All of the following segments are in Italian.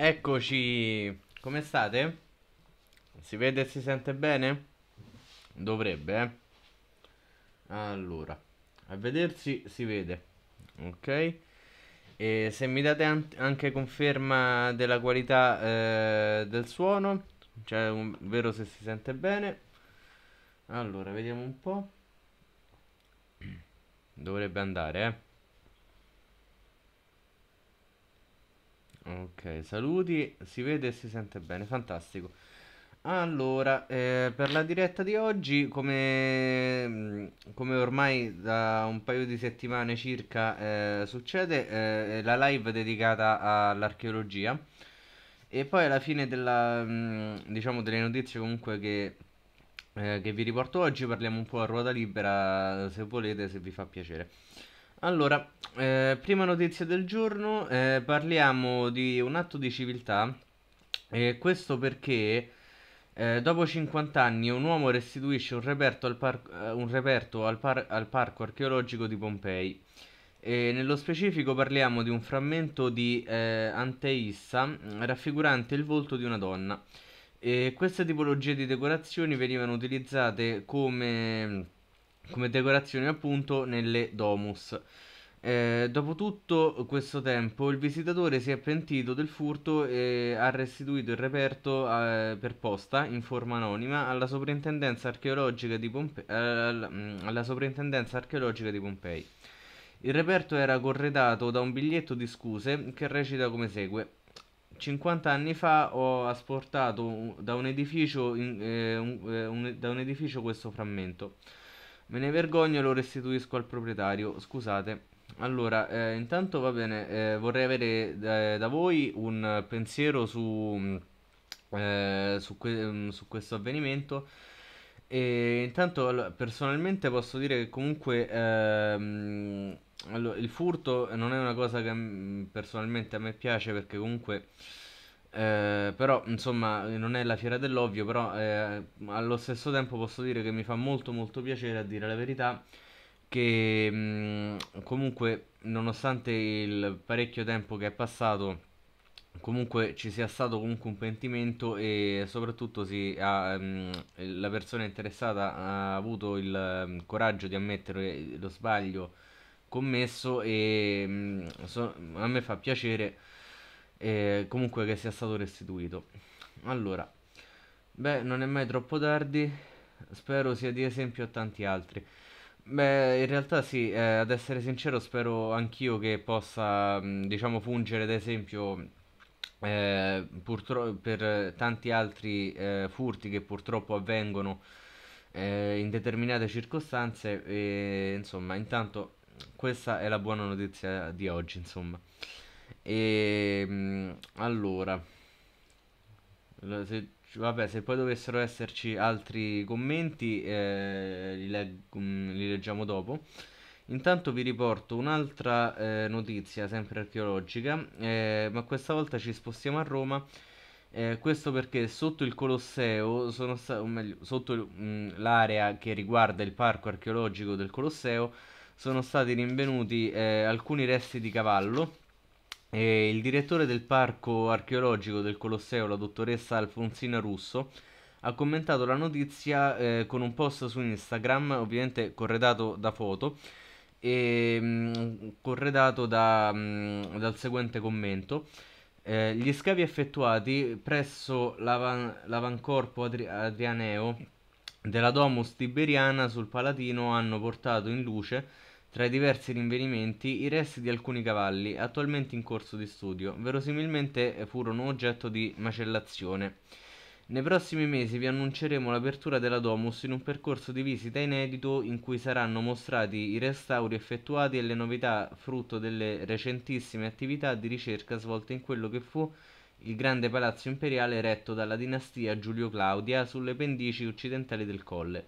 Eccoci, come state? Si vede e si sente bene? Dovrebbe, eh? Allora, a vedersi si vede, ok? E se mi date an anche conferma della qualità eh, del suono, cioè un, vero se si sente bene. Allora, vediamo un po'. Dovrebbe andare, eh? Ok, saluti, si vede e si sente bene, fantastico. Allora, eh, per la diretta di oggi, come, mm, come, ormai da un paio di settimane circa eh, succede, eh, la live dedicata all'archeologia e poi alla fine della, mh, mm, diciamo delle notizie comunque che, eh, che vi riporto oggi parliamo un po' a ruota libera, se volete, se vi fa piacere. Allora, eh, prima notizia del giorno, eh, parliamo di un atto di civiltà, eh, questo perché eh, dopo 50 anni un uomo restituisce un reperto al, par- eh, un reperto al, par- al parco archeologico di Pompei. E nello specifico parliamo di un frammento di eh, Anteissa mm, raffigurante il volto di una donna. E queste tipologie di decorazioni venivano utilizzate come mm, come decorazione appunto nelle domus. Eh, dopo tutto questo tempo il visitatore si è pentito del furto e ha restituito il reperto eh, per posta in forma anonima alla sovrintendenza archeologica di, Pompe- eh, alla, mm, alla soprintendenza archeologica di Pompei. Il reperto era corredato da un biglietto di scuse che recita come segue. 50 anni fa ho asportato da un edificio, in, eh, un, eh, un, da un edificio questo frammento. Me ne vergogno e lo restituisco al proprietario. Scusate. Allora, eh, intanto va bene, eh, vorrei avere da, eh, da, voi un pensiero su, mm, eh, su, que mm, su questo avvenimento. E intanto personalmente posso dire che comunque ehm, allora, il furto non è una cosa che mm, personalmente a me piace perché comunque eh, però insomma non è la fiera dell'ovvio, però eh, allo stesso tempo posso dire che mi fa molto molto piacere a dire la verità che mh, mm, comunque nonostante il parecchio tempo che è passato comunque ci sia stato comunque un pentimento e soprattutto si, ha, mh, mm, la persona interessata ha avuto il mh, mm, coraggio di ammettere lo sbaglio commesso e so, a me fa piacere e comunque che sia stato restituito. Allora, beh, non è mai troppo tardi, spero sia di esempio a tanti altri. Beh, in realtà sì, eh, ad essere sincero spero anch'io che possa, mm, diciamo, fungere ad esempio eh, per tanti altri eh, furti che purtroppo avvengono eh, in determinate circostanze e insomma, intanto questa è la buona notizia di oggi, insomma. E ehm, allora, se, vabbè, se poi dovessero esserci altri commenti, eh, li, leg- mm, li, leggiamo dopo. Intanto vi riporto un'altra eh, notizia, sempre archeologica, eh, ma questa volta ci spostiamo a Roma. Eh, questo perché sotto il Colosseo, sta- meglio, sotto mh, mm, l'area che riguarda il parco archeologico del Colosseo, sono stati rinvenuti eh, alcuni resti di cavallo e il direttore del parco archeologico del Colosseo, la dottoressa Alfonsina Russo, ha commentato la notizia eh, con un post su Instagram, ovviamente corredato da foto, e mh, mm, corredato da, mh, mm, dal seguente commento. Eh, gli scavi effettuati presso l'avan- l'avancorpo adri- adrianeo della Domus Tiberiana sul Palatino hanno portato in luce tra i diversi rinvenimenti i resti di alcuni cavalli attualmente in corso di studio, verosimilmente eh, furono oggetto di macellazione. Nei prossimi mesi vi annunceremo l'apertura della Domus in un percorso di visita inedito in cui saranno mostrati i restauri effettuati e le novità frutto delle recentissime attività di ricerca svolte in quello che fu il grande palazzo imperiale eretto dalla dinastia Giulio Claudia sulle pendici occidentali del colle.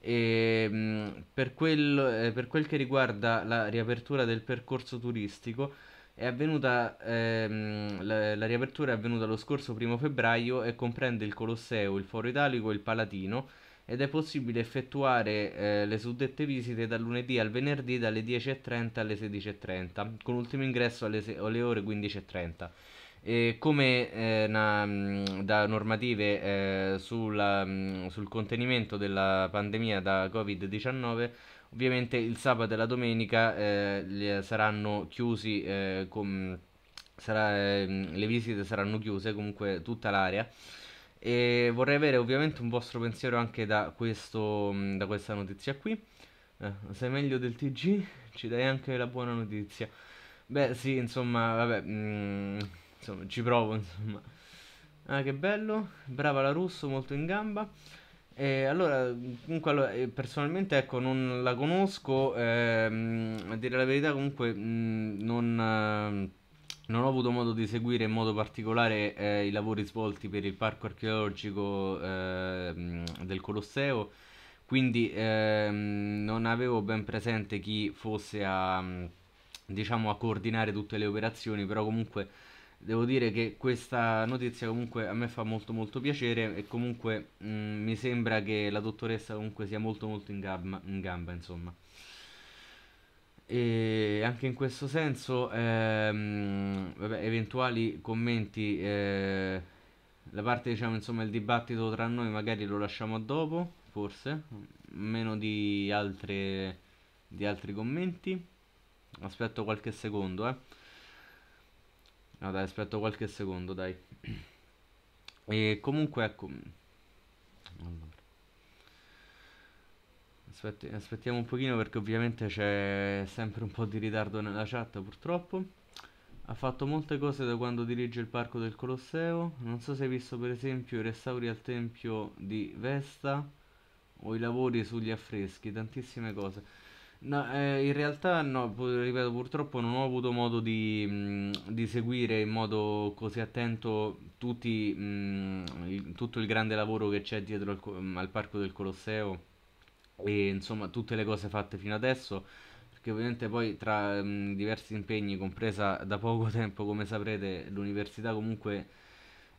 E, ehm, per, quel, eh, per quel che riguarda la riapertura del percorso turistico, è avvenuta, ehm, la, la, riapertura è avvenuta lo scorso primo febbraio e comprende il Colosseo, il Foro Italico e il Palatino ed è possibile effettuare eh, le suddette visite dal lunedì al venerdì dalle 10.30 alle 16.30 con ultimo ingresso alle, se- alle ore 15.30. E come eh, na, mm, da normative eh, sulla, mm, sul contenimento della pandemia da Covid-19, ovviamente il sabato e la domenica eh, saranno chiusi, eh, com, sarà, ehm, le visite saranno chiuse, comunque tutta l'area. E vorrei avere ovviamente un vostro pensiero anche da, questo, mm, da questa notizia qui. Eh, sei meglio del TG? Ci dai anche la buona notizia. Beh, sì, insomma, vabbè. Mm, Insomma, ci provo, insomma. Ah, che bello. Brava la Russo, molto in gamba. E allora, comunque, allora, eh, personalmente ecco, non la conosco, ehm, a dire la verità comunque mh, non, eh, non, ho avuto modo di seguire in modo particolare eh, i lavori svolti per il parco archeologico ehm, del Colosseo, quindi ehm, non avevo ben presente chi fosse a, diciamo, a coordinare tutte le operazioni, però comunque devo dire che questa notizia comunque a me fa molto molto piacere e comunque mh, mm, mi sembra che la dottoressa comunque sia molto molto in gamba, in gamba insomma e anche in questo senso ehm, vabbè, eventuali commenti eh, la parte diciamo insomma il dibattito tra noi magari lo lasciamo a dopo forse meno di, altre, di altri commenti aspetto qualche secondo eh No dai, aspetto qualche secondo, dai. E comunque ecco... Mm, allora. Aspetti, aspettiamo un pochino perché ovviamente c'è sempre un po' di ritardo nella chat purtroppo. Ha fatto molte cose da quando dirige il parco del Colosseo. Non so se hai visto per esempio i restauri al tempio di Vesta o i lavori sugli affreschi, tantissime cose. No, eh, in realtà no, ripeto, purtroppo non ho avuto modo di, di seguire in modo così attento tutti, mh, il- tutto il grande lavoro che c'è dietro al, al Parco del Colosseo e insomma tutte le cose fatte fino adesso, perché ovviamente poi tra mh, diversi impegni, compresa da poco tempo, come saprete, l'università comunque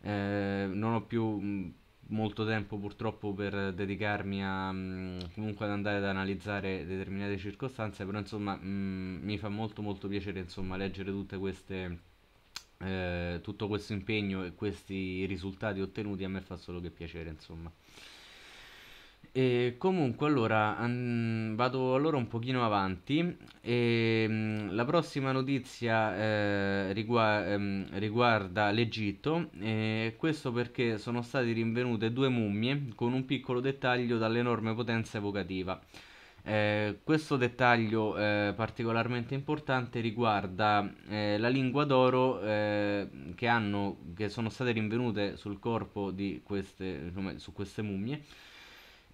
eh, non ho più mh, molto tempo purtroppo per dedicarmi a mm, comunque ad andare ad analizzare determinate circostanze, però insomma mh, mm, mi fa molto molto piacere insomma leggere tutte queste eh, tutto questo impegno e questi risultati ottenuti a me fa solo che piacere insomma. E comunque allora vado allora un pochino avanti e ehm, la prossima notizia eh, rigua- ehm, riguarda l'Egitto e questo perché sono state rinvenute due mummie con un piccolo dettaglio dall'enorme potenza evocativa. Eh, questo dettaglio eh, particolarmente importante riguarda eh, la lingua d'oro eh, che, che sono state rinvenute sul corpo di queste, insomma, su queste mummie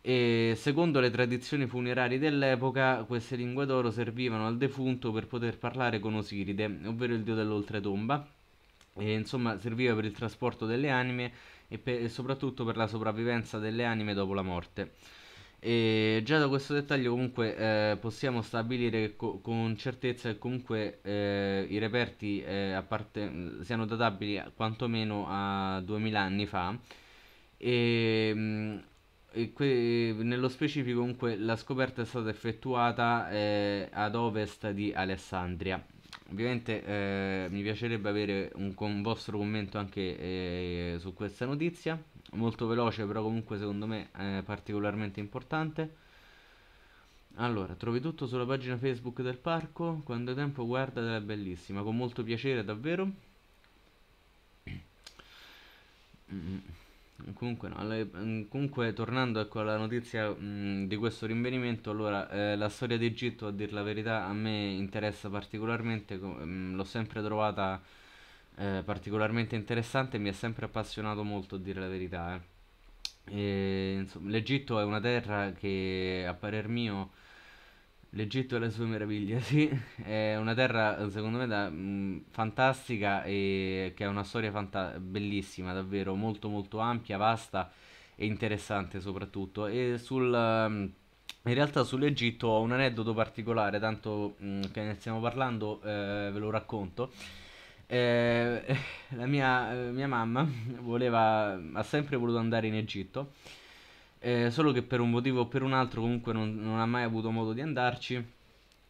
e secondo le tradizioni funerarie dell'epoca queste lingue d'oro servivano al defunto per poter parlare con Osiride, ovvero il dio dell'oltretomba, e insomma serviva per il trasporto delle anime e, per, e soprattutto per la sopravvivenza delle anime dopo la morte. E già da questo dettaglio comunque eh, possiamo stabilire co- con certezza che comunque eh, i reperti eh, apparte- mm, siano databili quantomeno a 2000 anni fa e mh, mm, que- nello specifico comunque la scoperta è stata effettuata eh, ad ovest di Alessandria. Ovviamente eh, mi piacerebbe avere un, un vostro commento anche eh, su questa notizia, molto veloce però comunque secondo me particolarmente importante. Allora, trovi tutto sulla pagina Facebook del parco, quando hai tempo guarda, è bellissima, con molto piacere davvero. Mm. Comunque, no, le, mm, comunque tornando ecco, alla notizia mh, mm, di questo rinvenimento, allora eh, la storia d'Egitto a dir la verità a me interessa particolarmente, mh, mm, l'ho sempre trovata eh, particolarmente interessante e mi ha sempre appassionato molto a dire la verità. Eh. E, insomma, L'Egitto è una terra che a parer mio L'Egitto e le sue meraviglie, sì, è una terra secondo me da, mh, fantastica e che ha una storia fanta- bellissima, davvero molto molto ampia, vasta e interessante soprattutto. E sul, in realtà sull'Egitto ho un aneddoto particolare, tanto mh, che ne stiamo parlando eh, ve lo racconto. Eh, la mia, mia mamma voleva, ha sempre voluto andare in Egitto eh, solo che per un motivo o per un altro comunque non, non, ha mai avuto modo di andarci.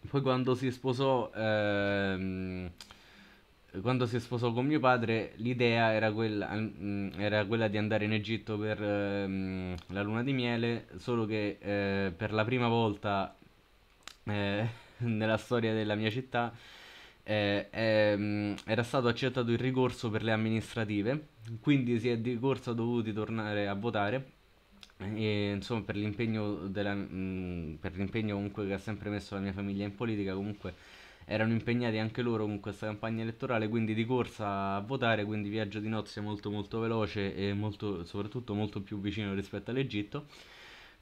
Poi quando si sposò, ehm, quando si sposò con mio padre, l'idea era quella, mh, mm, era quella, di andare in Egitto per ehm, la luna di miele, solo che eh, per la prima volta eh, nella storia della mia città eh, ehm, era stato accettato il ricorso per le amministrative, quindi si è di corsa dovuti tornare a votare eh, e, insomma per l'impegno, della, mh, mm, per l'impegno comunque che ha sempre messo la mia famiglia in politica comunque erano impegnati anche loro con questa campagna elettorale quindi di corsa a votare quindi viaggio di nozze molto molto veloce e molto, soprattutto molto più vicino rispetto all'Egitto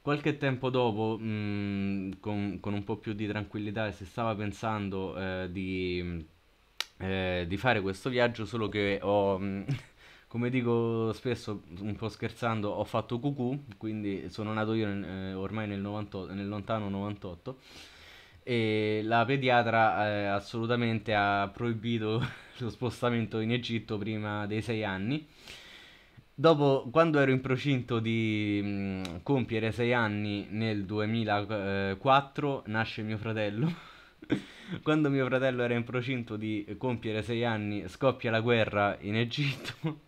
qualche tempo dopo mh, mm, con, con, un po' più di tranquillità si stava pensando eh, di, eh, di fare questo viaggio solo che ho mm, come dico spesso, un po' scherzando, ho fatto cucù, quindi sono nato io eh, ormai nel, 98, nel, lontano 98 e la pediatra eh, assolutamente ha proibito lo spostamento in Egitto prima dei sei anni. Dopo, quando ero in procinto di mh, mm, compiere sei anni nel 2004, eh, nasce mio fratello Quando mio fratello era in procinto di compiere sei anni, scoppia la guerra in Egitto,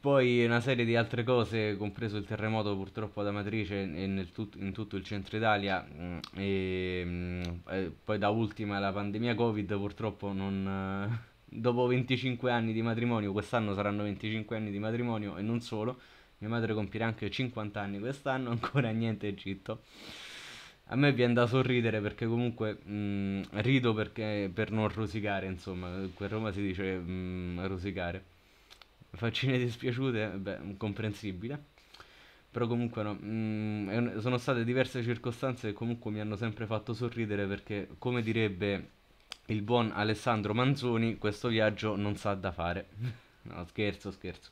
poi una serie di altre cose, compreso il terremoto purtroppo ad Amatrice e tut- in tutto il centro Italia, mm, e, mm, e, eh, poi da ultima la pandemia Covid purtroppo non... Dopo 25 anni di matrimonio, quest'anno saranno 25 anni di matrimonio e non solo, mia madre compirà anche 50 anni quest'anno, ancora niente Egitto a me viene da sorridere perché comunque mh, mm, rido perché, per non rosicare, insomma, qui a Roma si dice mh, mm, rosicare. Faccine dispiaciute, beh, comprensibile. Però comunque no, mh, mm, sono state diverse circostanze che comunque mi hanno sempre fatto sorridere perché, come direbbe il buon Alessandro Manzoni, questo viaggio non sa da fare. no, scherzo, scherzo.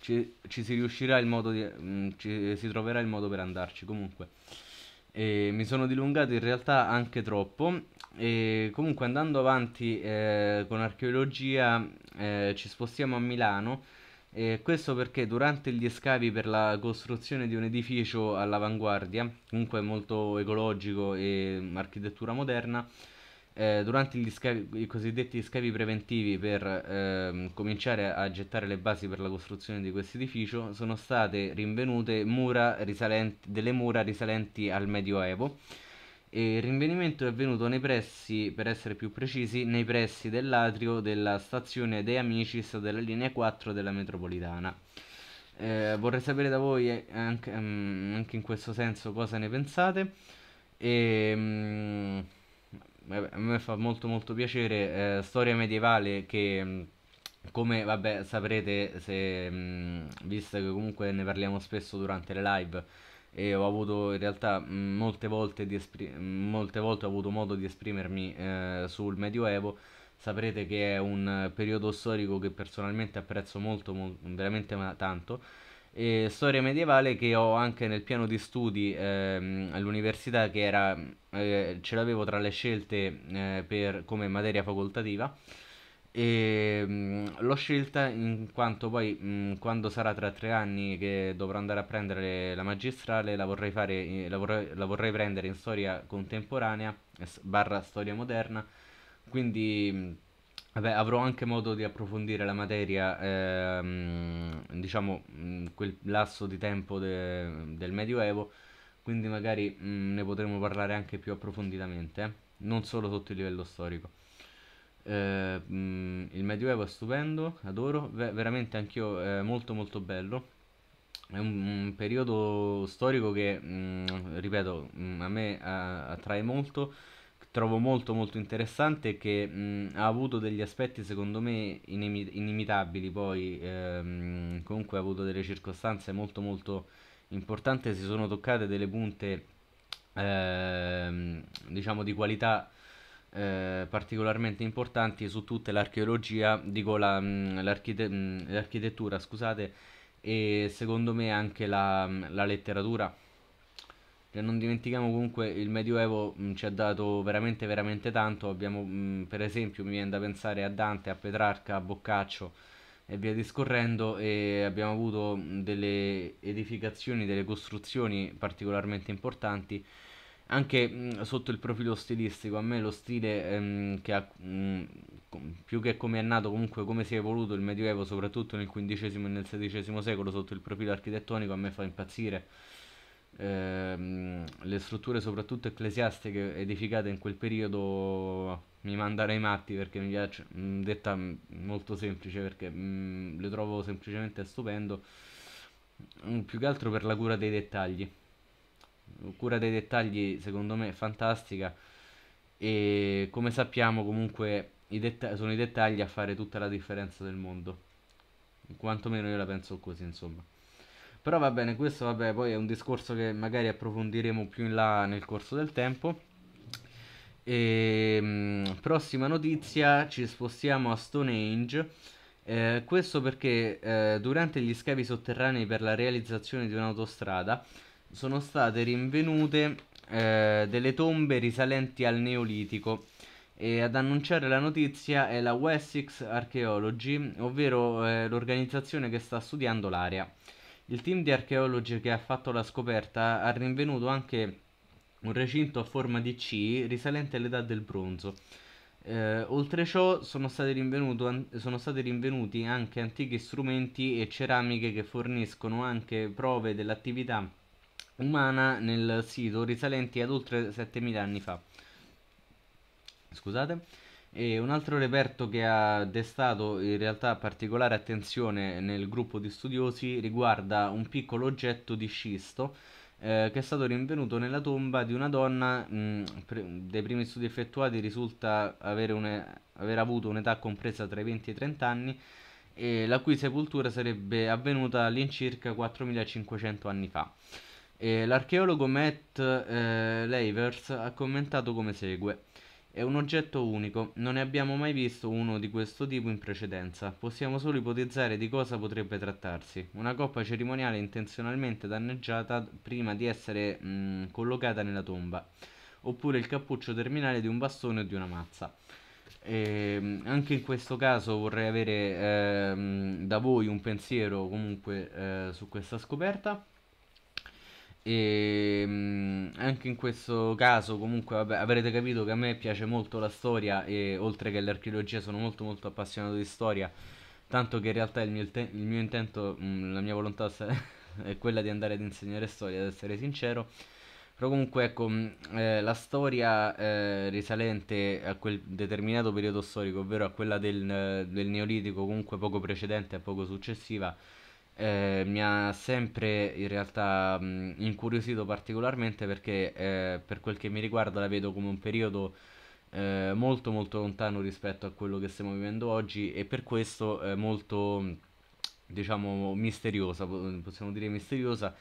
Ci, ci si riuscirà il modo di, ci, si troverà il modo per andarci comunque. E mi sono dilungato in realtà anche troppo. E comunque andando avanti eh, con archeologia eh, ci spostiamo a Milano. E questo perché durante gli scavi per la costruzione di un edificio all'avanguardia, comunque molto ecologico e architettura moderna, eh, durante scavi, i cosiddetti scavi preventivi per ehm, cominciare a gettare le basi per la costruzione di questo edificio sono state rinvenute mura delle mura risalenti al Medioevo e il rinvenimento è avvenuto nei pressi, per essere più precisi, nei pressi dell'atrio della stazione De Amicis della linea 4 della metropolitana. Eh, vorrei sapere da voi eh, anche, ehm, anche, in questo senso cosa ne pensate. E, ehm, mh, eh a me fa molto molto piacere, eh, storia medievale che mm, come vabbè saprete se mh, mm, visto che comunque ne parliamo spesso durante le live e ho avuto in realtà mm, molte, volte molte volte ho avuto modo di esprimermi eh, sul Medioevo saprete che è un periodo storico che personalmente apprezzo molto, molto veramente tanto e storia medievale che ho anche nel piano di studi ehm, all'università che era, eh, ce l'avevo tra le scelte eh, per, come materia facoltativa e ehm, mh, l'ho scelta in quanto poi mh, mm, quando sarà tra tre anni che dovrò andare a prendere la magistrale la vorrei, fare, eh, la vorrei, la vorrei prendere in storia contemporanea barra storia moderna quindi mm, Vabbè, avrò anche modo di approfondire la materia, ehm, diciamo, mm, quel lasso di tempo de- del Medioevo, quindi magari mh, mm, ne potremo parlare anche più approfonditamente, eh? non solo sotto il livello storico. Eh, mm, il Medioevo è stupendo, adoro, ve- veramente anch'io è eh, molto molto bello. È un, un periodo storico che, ripeto, a me a- attrae molto trovo molto molto interessante che mh, ha avuto degli aspetti secondo me inimi- inimitabili, poi ehm, comunque ha avuto delle circostanze molto molto importanti, si sono toccate delle punte ehm, diciamo di qualità eh, particolarmente importanti su tutte l'archeologia, dico la, mh, l'archite- mh, l'architettura, scusate, e secondo me anche la, la letteratura cioè, non dimentichiamo comunque il Medioevo mh, ci ha dato veramente veramente tanto, abbiamo mh, per esempio mi viene da pensare a Dante, a Petrarca, a Boccaccio e via discorrendo e abbiamo avuto delle edificazioni, delle costruzioni particolarmente importanti anche mh, sotto il profilo stilistico, a me lo stile ehm, che ha, più che come è nato comunque come si è evoluto il Medioevo soprattutto nel XV e nel XVI secolo sotto il profilo architettonico a me fa impazzire ehm, le strutture soprattutto ecclesiastiche edificate in quel periodo mi mandano ai matti perché mi piace, mh, mm, detta mh, mm, molto semplice perché mh, mm, le trovo semplicemente stupendo, più che altro per la cura dei dettagli. Cura dei dettagli secondo me fantastica e come sappiamo comunque i sono i dettagli a fare tutta la differenza del mondo. Quantomeno io la penso così insomma. Però va bene, questo vabbè, poi è un discorso che magari approfondiremo più in là nel corso del tempo. E, ehm, mh, prossima notizia, ci spostiamo a Stonehenge. Eh, questo perché eh, durante gli scavi sotterranei per la realizzazione di un'autostrada sono state rinvenute eh, delle tombe risalenti al Neolitico e ad annunciare la notizia è la Wessex Archaeology, ovvero eh, l'organizzazione che sta studiando l'area. Il team di archeologi che ha fatto la scoperta ha rinvenuto anche un recinto a forma di C risalente all'età del bronzo. Eh, oltre ciò sono stati, an- sono stati, rinvenuti anche antichi strumenti e ceramiche che forniscono anche prove dell'attività umana nel sito risalenti ad oltre 7000 anni fa. Scusate. E un altro reperto che ha destato in realtà particolare attenzione nel gruppo di studiosi riguarda un piccolo oggetto di scisto eh, che è stato rinvenuto nella tomba di una donna, mh, mm, dai primi studi effettuati risulta une- aver avuto un'età compresa tra i 20 e i 30 anni e la cui sepoltura sarebbe avvenuta all'incirca 4500 anni fa. l'archeologo Matt eh, Leivers ha commentato come segue. È un oggetto unico, non ne abbiamo mai visto uno di questo tipo in precedenza, possiamo solo ipotizzare di cosa potrebbe trattarsi, una coppa cerimoniale intenzionalmente danneggiata prima di essere mh, mm, collocata nella tomba, oppure il cappuccio terminale di un bastone o di una mazza. E, ehm, anche in questo caso vorrei avere eh, da voi un pensiero comunque eh, su questa scoperta. E ehm, anche in questo caso, comunque, vabbè, avrete capito che a me piace molto la storia e oltre che l'archeologia sono molto molto appassionato di storia. Tanto che in realtà il mio, il mio intento, mm, la mia volontà è quella di andare ad insegnare storia, ad essere sincero. Però comunque ecco, mm, eh, la storia eh, risalente a quel determinato periodo storico, ovvero a quella del, del Neolitico, comunque poco precedente e poco successiva, eh, mi ha sempre in realtà mh, mm, incuriosito particolarmente perché eh, per quel che mi riguarda la vedo come un periodo eh, molto molto lontano rispetto a quello che stiamo vivendo oggi e per questo molto diciamo misteriosa, possiamo dire misteriosa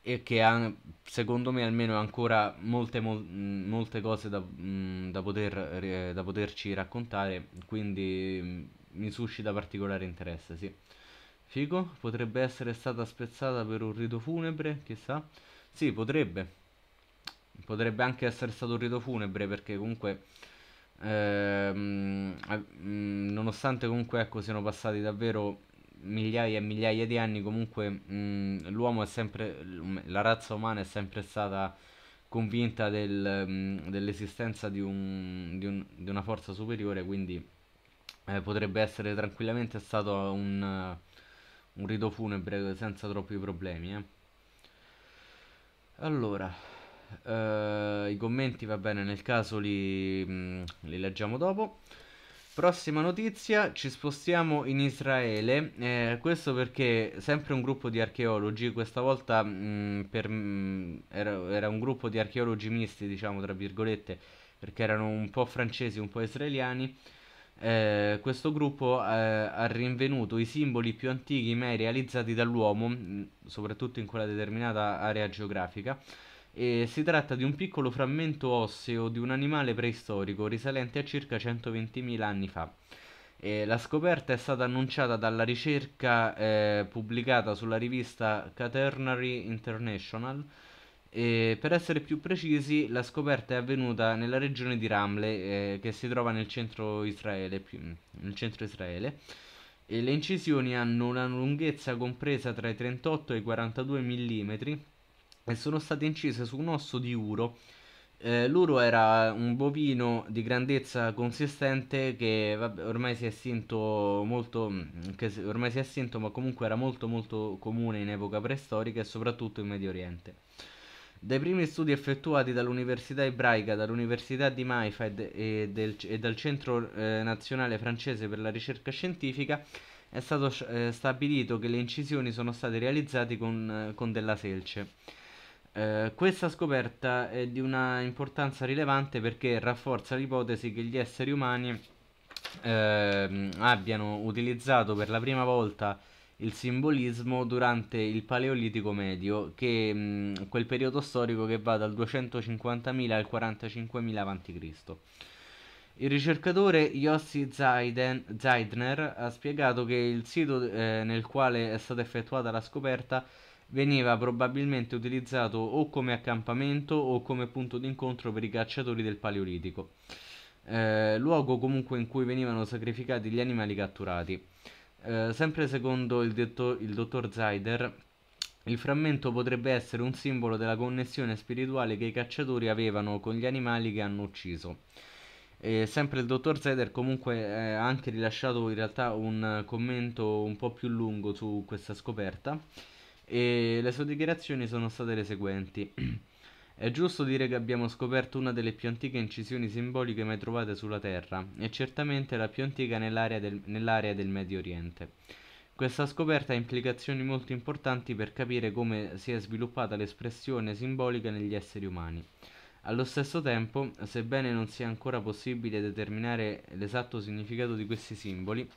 e che ha, secondo me almeno ancora molte, mol, mm, molte cose da, mh, mm, da, poter, da, poterci raccontare, quindi mh, mi suscita particolare interesse, sì. Figo, potrebbe essere stata spezzata per un rito funebre, chissà. Sì, potrebbe. Potrebbe anche essere stato un rito funebre perché comunque... Ehm, mm, nonostante comunque ecco, siano passati davvero migliaia e migliaia di anni comunque mm, l'uomo è sempre la razza umana è sempre stata convinta del, mm, dell'esistenza di, un, di, un, di, una forza superiore quindi eh, potrebbe essere tranquillamente stato un un rito funebre senza troppi problemi. Eh. Allora, eh, i commenti va bene, nel caso li, mh, mm, li leggiamo dopo. Prossima notizia, ci spostiamo in Israele, eh, questo perché sempre un gruppo di archeologi, questa volta mh, mm, per, mh, mm, era, era, un gruppo di archeologi misti, diciamo tra virgolette, perché erano un po' francesi, un po' israeliani, eh, questo gruppo eh, ha rinvenuto i simboli più antichi mai realizzati dall'uomo, mm, soprattutto in quella determinata area geografica. E si tratta di un piccolo frammento osseo di un animale preistorico risalente a circa 120.000 anni fa. E la scoperta è stata annunciata dalla ricerca eh, pubblicata sulla rivista Quaternary International e per essere più precisi, la scoperta è avvenuta nella regione di Ramle, eh, che si trova nel centro Israele. Più, nel centro Israele e le incisioni hanno una lunghezza compresa tra i 38 e i 42 mm e sono state incise su un osso di uro. Eh, l'uro era un bovino di grandezza consistente che vabbè, ormai si è estinto molto, mm, che ormai si è estinto, ma comunque era molto molto comune in epoca preistorica e soprattutto in Medio Oriente. Dai primi studi effettuati dall'Università Ebraica, dall'Università di Maifed e, del, e dal Centro eh, Nazionale Francese per la Ricerca Scientifica è stato eh, stabilito che le incisioni sono state realizzate con, eh, con della selce. Eh, questa scoperta è di una importanza rilevante perché rafforza l'ipotesi che gli esseri umani ehm, abbiano utilizzato per la prima volta il simbolismo durante il Paleolitico medio, che mh, mm, quel periodo storico che va dal 250.000 al 45.000 a.C. Il ricercatore Yossi Zaiden, Zaidner ha spiegato che il sito eh, nel quale è stata effettuata la scoperta veniva probabilmente utilizzato o come accampamento o come punto d'incontro per i cacciatori del Paleolitico, eh, luogo comunque in cui venivano sacrificati gli animali catturati. Eh, sempre secondo il, detto, il dottor Zaider, il frammento potrebbe essere un simbolo della connessione spirituale che i cacciatori avevano con gli animali che hanno ucciso. E sempre il dottor Zeder comunque eh, ha anche rilasciato in realtà un commento un po' più lungo su questa scoperta e le sue dichiarazioni sono state le seguenti. È giusto dire che abbiamo scoperto una delle più antiche incisioni simboliche mai trovate sulla Terra e certamente la più antica nell'area del, nell'area del Medio Oriente. Questa scoperta ha implicazioni molto importanti per capire come si è sviluppata l'espressione simbolica negli esseri umani. Allo stesso tempo, sebbene non sia ancora possibile determinare l'esatto significato di questi simboli,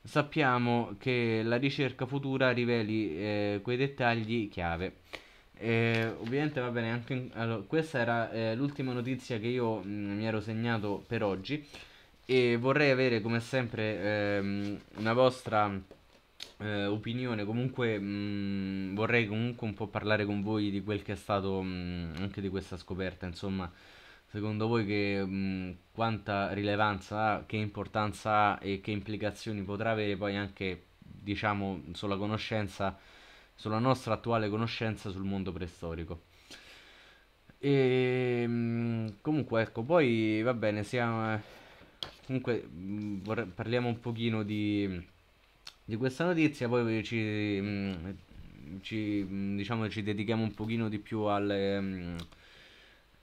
sappiamo che la ricerca futura riveli eh, quei dettagli chiave. E eh, ovviamente va bene anche in... allora, questa era eh, l'ultima notizia che io mh, mm, mi ero segnato per oggi e vorrei avere come sempre ehm, una vostra eh, opinione comunque mh, mm, vorrei comunque un po' parlare con voi di quel che è stato mh, mm, anche di questa scoperta insomma secondo voi che, mh, quanta rilevanza ha che importanza ha e che implicazioni potrà avere poi anche diciamo sulla conoscenza sulla nostra attuale conoscenza sul mondo preistorico. E ehm, comunque ecco, poi va bene, siamo, eh, comunque mm, vorrei, parliamo un pochino di, di questa notizia, poi ci, mm, ci, mm, diciamo, ci dedichiamo un pochino di più alle,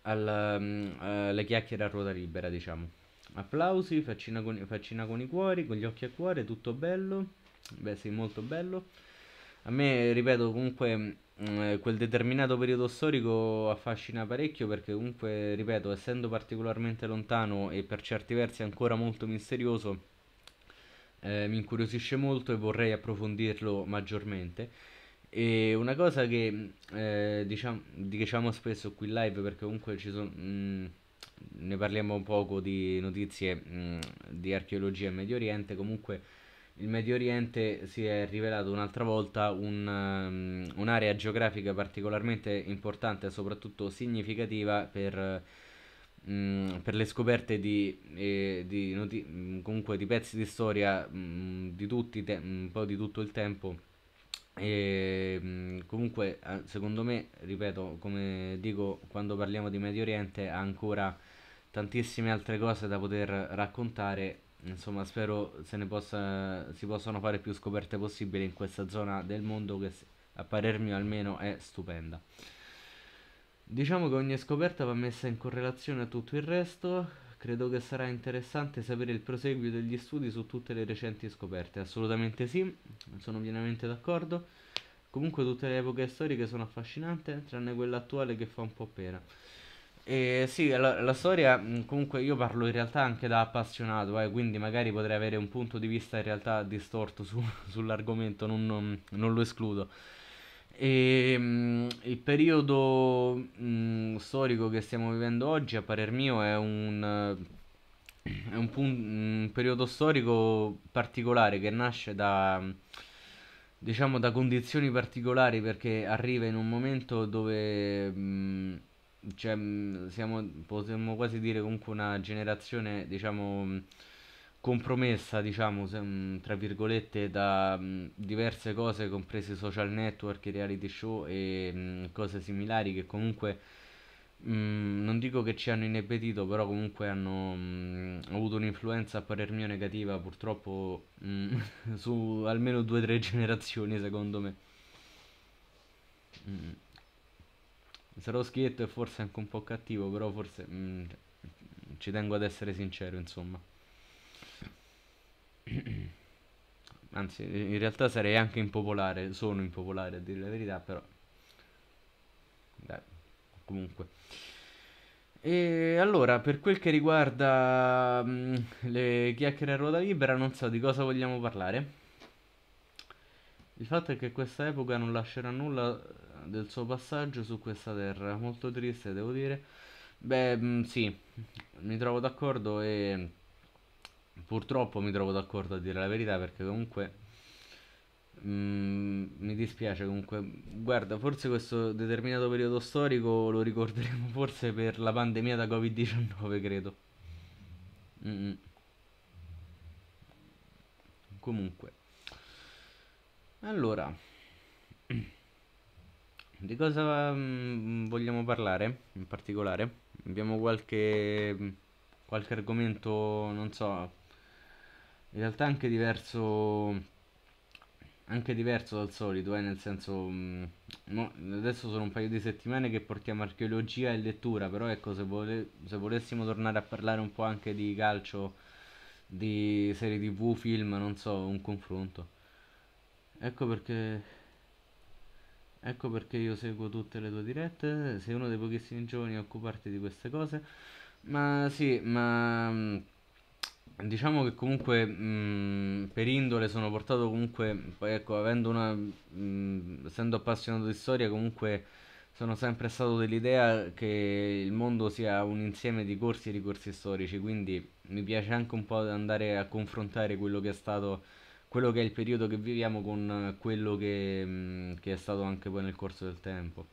alle, eh, chiacchiere a ruota libera, diciamo. Applausi, faccina con, faccina con i cuori, con gli occhi a cuore, tutto bello. Beh sì, molto bello. A me, ripeto, comunque mm, eh, quel determinato periodo storico affascina parecchio perché comunque, ripeto, essendo particolarmente lontano e per certi versi ancora molto misterioso, eh, mi incuriosisce molto e vorrei approfondirlo maggiormente. E una cosa che mm, eh, diciamo, diciamo, spesso qui in live perché comunque ci sono... Mh, mm, ne parliamo un poco di notizie mh, di archeologia e Medio Oriente, comunque il Medio Oriente si è rivelato un'altra volta un, um, un'area geografica particolarmente importante e soprattutto significativa per, um, per le scoperte di, eh, di, noti- mm, comunque di pezzi di storia um, di tutti te- un po' di tutto il tempo. E, comunque, eh, secondo me, ripeto, come dico quando parliamo di Medio Oriente, ha ancora tantissime altre cose da poter raccontare insomma spero se ne possa, si possano fare più scoperte possibili in questa zona del mondo che a parer mio almeno è stupenda. Diciamo che ogni scoperta va messa in correlazione a tutto il resto, credo che sarà interessante sapere il proseguio degli studi su tutte le recenti scoperte, assolutamente sì, sono pienamente d'accordo. Comunque tutte le epoche storiche sono affascinanti, tranne quella attuale che fa un po' pena. Eh, sì, la, la, storia, mm, comunque io parlo in realtà anche da appassionato, eh, quindi magari potrei avere un punto di vista in realtà distorto su, sull'argomento, non, non, non, lo escludo. E, mh, mm, il periodo mh, mm, storico che stiamo vivendo oggi, a parer mio, è un, è un, pun- un periodo storico particolare che nasce da diciamo da condizioni particolari perché arriva in un momento dove mh, cioè, mm, siamo, potremmo quasi dire comunque una generazione, diciamo, mm, compromessa, diciamo, se- mm, tra virgolette, da mh, diverse cose, comprese social network, reality show e mh, cose similari che comunque mh, non dico che ci hanno inebetito, però comunque hanno mh, avuto un'influenza a parer mio negativa, purtroppo, mh, su almeno due o tre generazioni, secondo me. Mm sarò schietto e forse anche un po' cattivo, però forse mh, mm, ci tengo ad essere sincero, insomma. Anzi, in realtà sarei anche impopolare, sono impopolare a dire la verità, però... Dai, comunque. E allora, per quel che riguarda mh, mm, le chiacchiere a ruota libera, non so di cosa vogliamo parlare. Il fatto è che questa epoca non lascerà nulla del suo passaggio su questa terra. Molto triste, devo dire. Beh, mh, mm, sì, mi trovo d'accordo e purtroppo mi trovo d'accordo a dire la verità perché comunque mh, mm, mi dispiace comunque. Guarda, forse questo determinato periodo storico lo ricorderemo forse per la pandemia da Covid-19, credo. Mm. Comunque. Allora. Di cosa mm, vogliamo parlare in particolare? Abbiamo qualche, mm, qualche argomento, non so, in realtà anche diverso, anche diverso dal solito, eh, nel senso, mm, adesso sono un paio di settimane che portiamo archeologia e lettura, però ecco, se, vole, se volessimo tornare a parlare un po' anche di calcio, di serie tv, film, non so, un confronto. Ecco perché Ecco perché io seguo tutte le tue dirette, sei uno dei pochissimi giovani a occuparti di queste cose. Ma sì, ma mm, diciamo che comunque mh, mm, per indole sono portato comunque, poi ecco, avendo una, mh, mm, essendo appassionato di storia comunque sono sempre stato dell'idea che il mondo sia un insieme di corsi e ricorsi storici, quindi mi piace anche un po' andare a confrontare quello che è stato quello che è il periodo che viviamo con eh, quello che, mm, che è stato anche poi nel corso del tempo.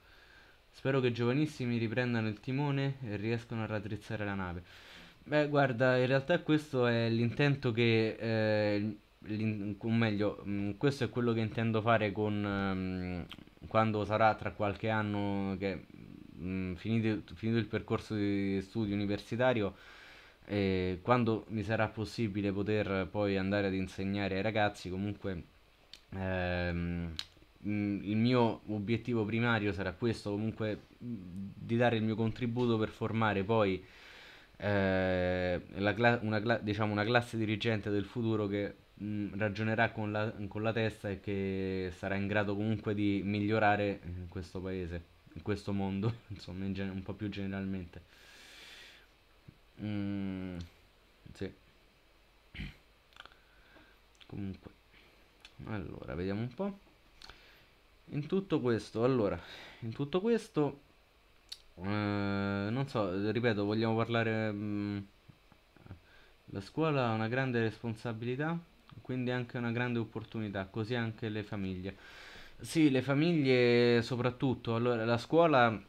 Spero che i giovanissimi riprendano il timone e riescano a raddrizzare la nave. Beh, guarda, in realtà questo è l'intento che... Eh, o meglio, mh, mm, questo è quello che intendo fare con mh, ehm, quando sarà tra qualche anno che mh, mm, finito, finito il percorso di studio universitario e quando mi sarà possibile poter poi andare ad insegnare ai ragazzi, comunque ehm, mm, il mio obiettivo primario sarà questo, comunque di dare il mio contributo per formare poi eh, cla- una, cla- diciamo una, classe dirigente del futuro che mh, mm, ragionerà con la, con la testa e che sarà in grado comunque di migliorare in questo paese, in questo mondo, insomma, in gen- un po' più generalmente. Mm, sì. Comunque, allora, vediamo un po'. In tutto questo, allora, in tutto questo, eh, non so, ripeto, vogliamo parlare... Mh, mm, la scuola ha una grande responsabilità, quindi anche una grande opportunità, così anche le famiglie. Sì, le famiglie soprattutto. Allora, la scuola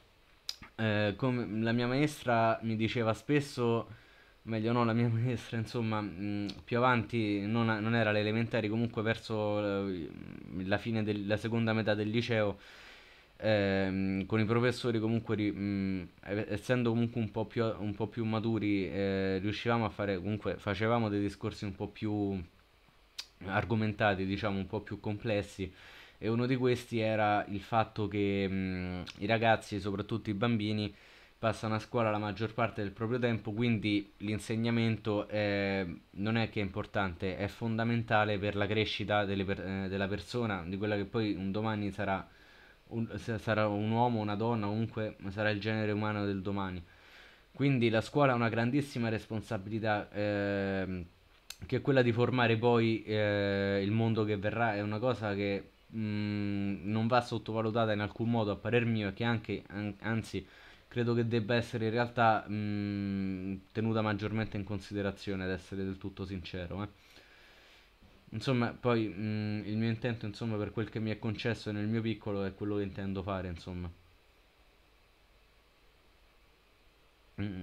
eh, come la mia maestra mi diceva spesso, meglio no, la mia maestra, insomma, mh, più avanti, non, non era l'elementare, comunque verso eh, la fine della seconda metà del liceo, eh, con i professori comunque, mh, essendo comunque un po' più, un po più maturi, eh, riuscivamo a fare, comunque facevamo dei discorsi un po' più argomentati, diciamo, un po' più complessi e uno di questi era il fatto che mh, i ragazzi, soprattutto i bambini, passano a scuola la maggior parte del proprio tempo, quindi l'insegnamento è, eh, non è che è importante, è fondamentale per la crescita per, eh, della persona, di quella che poi un domani sarà un, sarà un uomo, una donna, comunque sarà il genere umano del domani. Quindi la scuola ha una grandissima responsabilità. Eh, che è quella di formare poi eh, il mondo che verrà, è una cosa che Mm, non va sottovalutata in alcun modo a parer mio e che anche, an- anzi credo che debba essere in realtà mh, mm, tenuta maggiormente in considerazione, ad essere del tutto sincero. Eh. Insomma, poi mh, mm, il mio intento, insomma, per quel che mi è concesso nel mio piccolo è quello che intendo fare, insomma. Mm.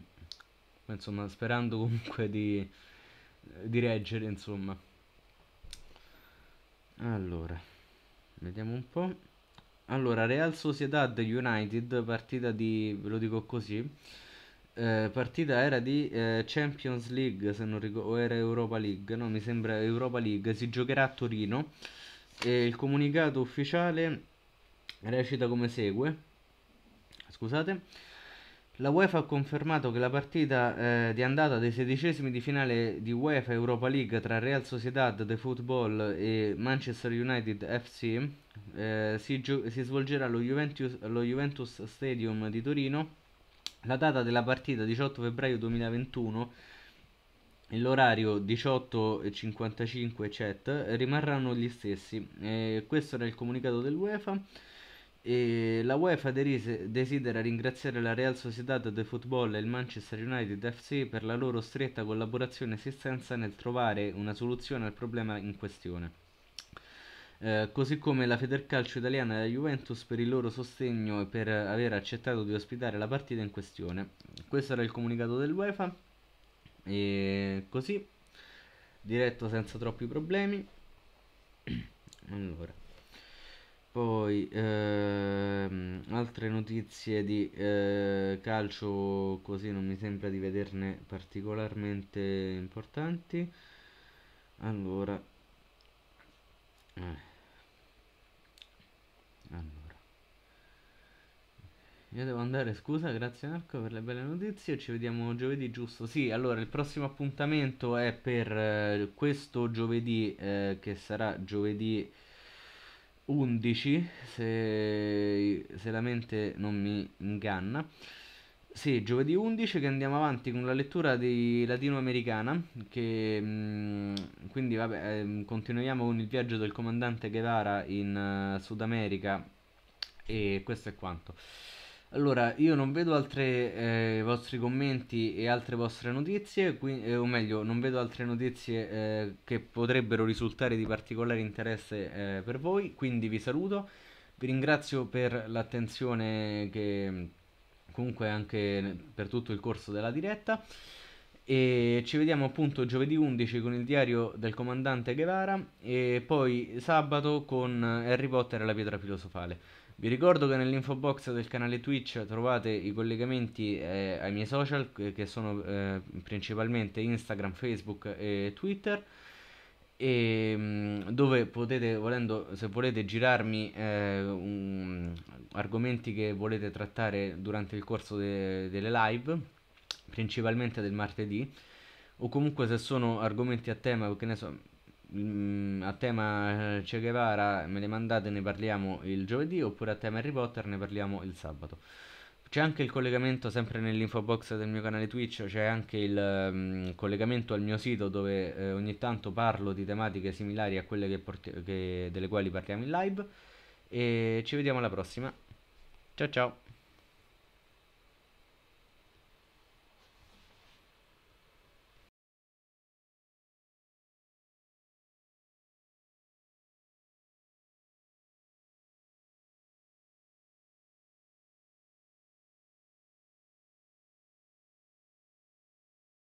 Insomma, sperando comunque di, di reggere, insomma. Allora. Vediamo un po'. Allora, Real Sociedad United, partita di, ve lo dico così, eh, partita era di eh, Champions League, se non ricordo, o era Europa League, no, mi sembra Europa League, si giocherà a Torino e il comunicato ufficiale recita come segue, scusate, la UEFA ha confermato che la partita eh, di andata dei sedicesimi di finale di UEFA Europa League tra Real Sociedad de Football e Manchester United FC eh, si, si, svolgerà allo Juventus, allo Juventus Stadium di Torino. La data della partita 18 febbraio 2021 e l'orario 18.55 chat rimarranno gli stessi. Eh, questo era il comunicato dell'UEFA. E la UEFA desidera ringraziare la Real Sociedad de Football e il Manchester United FC per la loro stretta collaborazione e assistenza nel trovare una soluzione al problema in questione. Eh, così come la Federcalcio italiana e la Juventus per il loro sostegno e per aver accettato di ospitare la partita in questione. Questo era il comunicato dell'UEFA e così diretto senza troppi problemi. Allora poi ehm, altre notizie di eh, calcio così non mi sembra di vederne particolarmente importanti. Allora. Eh. allora. Io devo andare, scusa, grazie Marco per le belle notizie, ci vediamo giovedì giusto? Sì, allora il prossimo appuntamento è per eh, questo giovedì eh, che sarà giovedì 11 se, se, la mente non mi inganna sì, giovedì 11 che andiamo avanti con la lettura di latinoamericana che mh, mm, quindi vabbè, ehm, continuiamo con il viaggio del comandante Guevara in uh, Sud America e questo è quanto allora, io non vedo altri eh, vostri commenti e altre vostre notizie, qui, eh, o meglio, non vedo altre notizie eh, che potrebbero risultare di particolare interesse eh, per voi, quindi vi saluto, vi ringrazio per l'attenzione che comunque anche per tutto il corso della diretta e ci vediamo appunto giovedì 11 con il diario del comandante Guevara e poi sabato con eh, Harry Potter e la pietra filosofale. Vi ricordo che nell'info box del canale Twitch trovate i collegamenti eh, ai miei social che sono eh, principalmente Instagram, Facebook e Twitter e, ehm, dove potete volendo se volete girarmi eh, un, argomenti che volete trattare durante il corso de, delle live principalmente del martedì o comunque se sono argomenti a tema che ne so Mm, a tema eh, Che Guevara me le mandate ne parliamo il giovedì oppure a tema Harry Potter ne parliamo il sabato c'è anche il collegamento sempre nell'info box del mio canale Twitch, c'è anche il um, collegamento al mio sito dove eh, ogni tanto parlo di tematiche similari a quelle che che, delle quali parliamo in live e ci vediamo alla prossima. Ciao ciao!